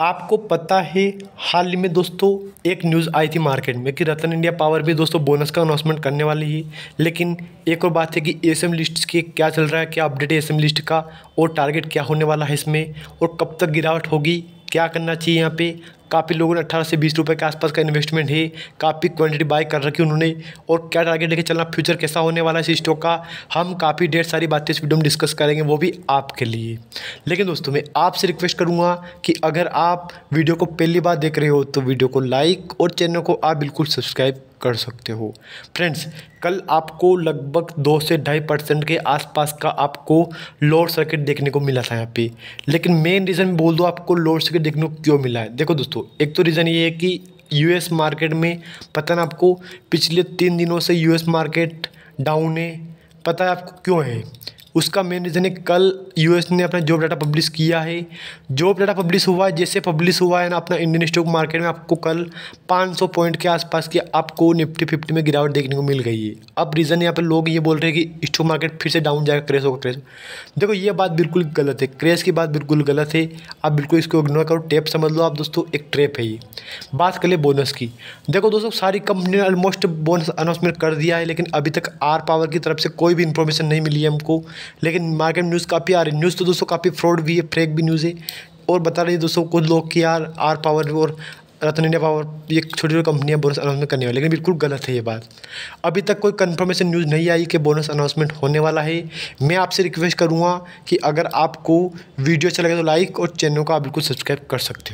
आपको पता है हाल ही में दोस्तों एक न्यूज़ आई थी मार्केट में कि रतन इंडिया पावर भी दोस्तों बोनस का अनाउंसमेंट करने वाली है लेकिन एक और बात है कि एस एम लिस्ट के क्या चल रहा है क्या अपडेट है एस एम लिस्ट का और टारगेट क्या होने वाला है इसमें और कब तक गिरावट होगी क्या करना चाहिए यहाँ पे काफ़ी लोगों ने अट्ठारह से बीस रुपये के आसपास का इन्वेस्टमेंट है काफ़ी क्वांटिटी बाय कर रखी उन्होंने और क्या टारगेट लेके चलना फ्यूचर कैसा होने वाला है इस स्टॉक का हम काफ़ी ढेर सारी बातें इस वीडियो में डिस्कस करेंगे वो भी आपके लिए लेकिन दोस्तों मैं आपसे रिक्वेस्ट करूँगा कि अगर आप वीडियो को पहली बार देख रहे हो तो वीडियो को लाइक और चैनल को आप बिल्कुल सब्सक्राइब कर सकते हो फ्रेंड्स कल आपको लगभग दो से ढाई परसेंट के आसपास का आपको लोअर सर्किट देखने को मिला था यहाँ पे लेकिन मेन रीज़न बोल दो आपको लोअर सर्किट देखने को क्यों मिला है देखो दोस्तों एक तो रीज़न ये है कि यूएस मार्केट में पता ना आपको पिछले तीन दिनों से यूएस मार्केट डाउन है पता है आपको क्यों है उसका मेन रीज़न है कल यूएस ने अपना जॉब डाटा पब्लिश किया है जॉब डाटा पब्लिश हुआ है जैसे पब्लिश हुआ है ना अपना इंडियन स्टॉक मार्केट में आपको कल 500 पॉइंट के आसपास की आपको निफ्टी फिफ्टी में गिरावट देखने को मिल गई है अब रीज़न यहाँ पर लोग ये बोल रहे हैं कि स्टॉक मार्केट फिर से डाउन जाएगा क्रेश होगा क्रेश देखो ये बात बिल्कुल गलत है क्रेश की बात बिल्कुल गलत है आप बिल्कुल इसको इग्नोर करो टेप समझ लो आप दोस्तों एक ट्रेप है ये बात कर ले बोनस की देखो दोस्तों सारी कंपनी ने ऑलमोस्ट बोनस अनाउंसमेंट कर दिया है लेकिन अभी तक आर पावर की तरफ से कोई भी इन्फॉर्मेशन नहीं मिली है हमको लेकिन मार्केट न्यूज़ काफ़ी आ रही न्यूज़ तो दोस्तों काफ़ी फ्रॉड भी है फ्रेक भी न्यूज़ है और बता रही है दोस्तों कुछ लोग कि यार आर पावर और रतन इंडिया पावर ये छोटी छोटी कंपनियां बोनस अनाउंसमेंट करने वाली लेकिन बिल्कुल गलत है ये बात अभी तक कोई कंफर्मेशन न्यूज़ नहीं आई कि बोनस अनाउंसमेंट होने वाला है मैं आपसे रिक्वेस्ट करूँगा कि अगर आपको वीडियो अच्छा लगे तो लाइक और चैनल को आप बिल्कुल सब्सक्राइब कर सकते हो